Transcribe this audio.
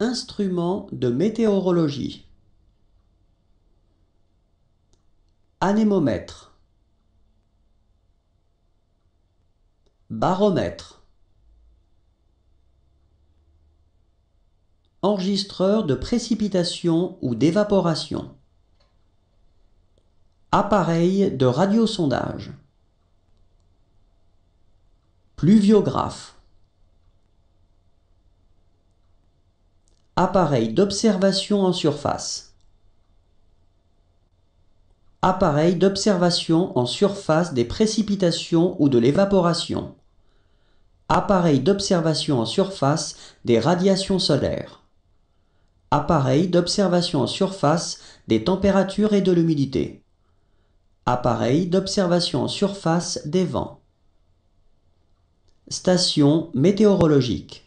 Instrument de météorologie. Anémomètre. Baromètre. Enregistreur de précipitation ou d'évaporation. Appareil de radiosondage. Pluviographe. Appareil d'observation en surface. Appareil d'observation en surface des précipitations ou de l'évaporation. Appareil d'observation en surface des radiations solaires. Appareil d'observation en surface des températures et de l'humidité. Appareil d'observation en surface des vents. Station météorologique.